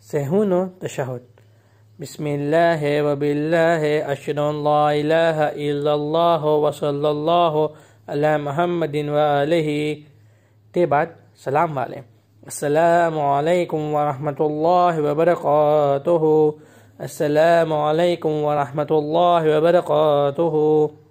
سهون تشهد بسم الله وبالله أشهد أن لا إله إلا الله وصلى الله على محمد وآله تبعد سلام عليكم السلام عليكم ورحمة الله وبركاته السلام عليكم ورحمة الله وبركاته